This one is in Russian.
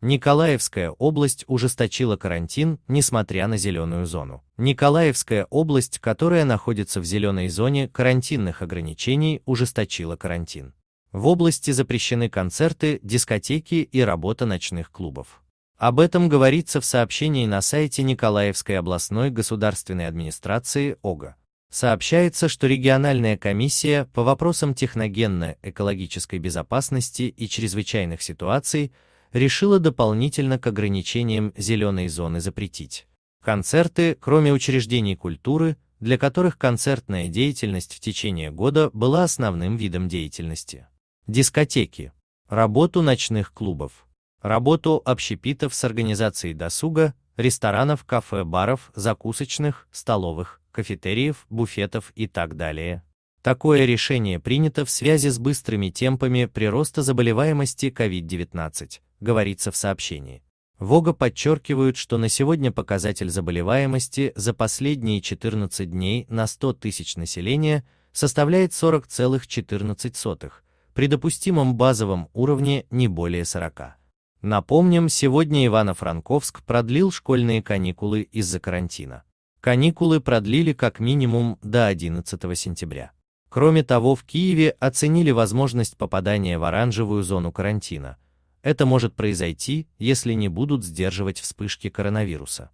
Николаевская область ужесточила карантин, несмотря на зеленую зону. Николаевская область, которая находится в зеленой зоне карантинных ограничений, ужесточила карантин. В области запрещены концерты, дискотеки и работа ночных клубов. Об этом говорится в сообщении на сайте Николаевской областной государственной администрации ОГА. Сообщается, что региональная комиссия по вопросам техногенно-экологической безопасности и чрезвычайных ситуаций решила дополнительно к ограничениям зеленой зоны запретить. Концерты, кроме учреждений культуры, для которых концертная деятельность в течение года была основным видом деятельности. Дискотеки, работу ночных клубов, работу общепитов с организацией досуга, ресторанов, кафе, баров, закусочных, столовых, кафетериев, буфетов и так далее, Такое решение принято в связи с быстрыми темпами прироста заболеваемости COVID-19, говорится в сообщении. ВОГА подчеркивают, что на сегодня показатель заболеваемости за последние 14 дней на 100 тысяч населения составляет 40,14, при допустимом базовом уровне не более 40. Напомним, сегодня Ивано-Франковск продлил школьные каникулы из-за карантина. Каникулы продлили как минимум до 11 сентября. Кроме того, в Киеве оценили возможность попадания в оранжевую зону карантина. Это может произойти, если не будут сдерживать вспышки коронавируса.